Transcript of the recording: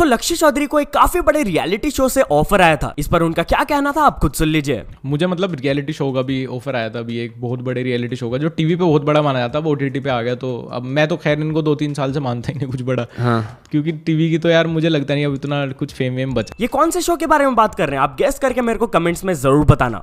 सो लक्ष्य चौधरी को एक काफी बड़े रियलिटी शो से ऑफर आया था इस पर उनका क्या कहना था आप खुद सुन लीजिए मुझे मतलब रियलिटी शो का भी ऑफर आया था अभी एक बहुत बड़े रियलिटी शो का जो टीवी पे बहुत बड़ा माना जाता है वो ओटीटी पे आ गया तो अब मैं तो खैर इनको दो तीन साल से मानता ही नहीं कुछ बड़ा हाँ। क्योंकि टीवी की तो यार मुझे लगता नहीं अब इतना कुछ फेम वेम बचा ये कौन से शो के बारे में बात कर रहे हैं आप गेस्ट करके मेरे को कमेंट्स में जरूर बताना